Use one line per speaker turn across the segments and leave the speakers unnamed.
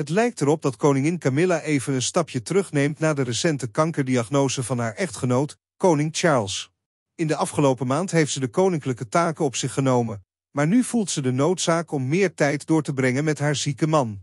Het lijkt erop dat koningin Camilla even een stapje terugneemt na de recente kankerdiagnose van haar echtgenoot, koning Charles. In de afgelopen maand heeft ze de koninklijke taken op zich genomen, maar nu voelt ze de noodzaak om meer tijd door te brengen met haar zieke man.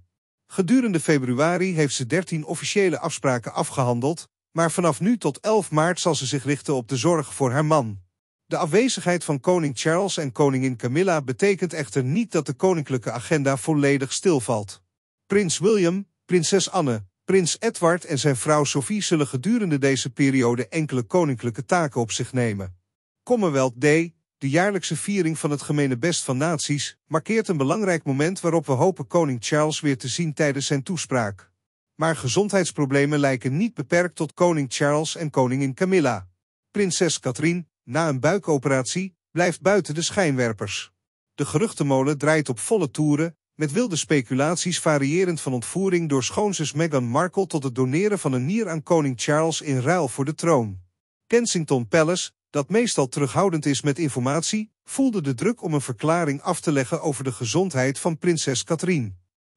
Gedurende februari heeft ze 13 officiële afspraken afgehandeld, maar vanaf nu tot 11 maart zal ze zich richten op de zorg voor haar man. De afwezigheid van koning Charles en koningin Camilla betekent echter niet dat de koninklijke agenda volledig stilvalt. Prins William, prinses Anne, prins Edward en zijn vrouw Sophie zullen gedurende deze periode enkele koninklijke taken op zich nemen. Commonwealth Day, de jaarlijkse viering van het gemene best van naties, markeert een belangrijk moment waarop we hopen koning Charles weer te zien tijdens zijn toespraak. Maar gezondheidsproblemen lijken niet beperkt tot koning Charles en koningin Camilla. Prinses Catherine, na een buikoperatie, blijft buiten de schijnwerpers. De geruchtenmolen draait op volle toeren met wilde speculaties variërend van ontvoering door schoonzus Meghan Markle tot het doneren van een nier aan koning Charles in ruil voor de troon. Kensington Palace, dat meestal terughoudend is met informatie, voelde de druk om een verklaring af te leggen over de gezondheid van prinses Catherine.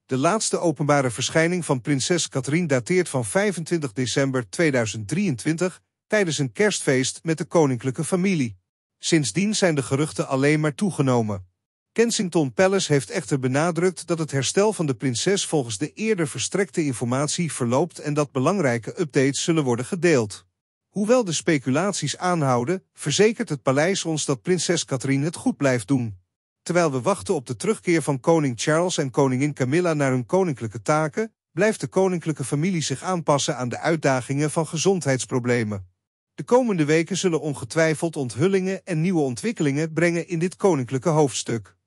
De laatste openbare verschijning van prinses Catherine dateert van 25 december 2023 tijdens een kerstfeest met de koninklijke familie. Sindsdien zijn de geruchten alleen maar toegenomen. Kensington Palace heeft echter benadrukt dat het herstel van de prinses volgens de eerder verstrekte informatie verloopt en dat belangrijke updates zullen worden gedeeld. Hoewel de speculaties aanhouden, verzekert het paleis ons dat prinses Catherine het goed blijft doen. Terwijl we wachten op de terugkeer van koning Charles en koningin Camilla naar hun koninklijke taken, blijft de koninklijke familie zich aanpassen aan de uitdagingen van gezondheidsproblemen. De komende weken zullen ongetwijfeld onthullingen en nieuwe ontwikkelingen brengen in dit koninklijke hoofdstuk.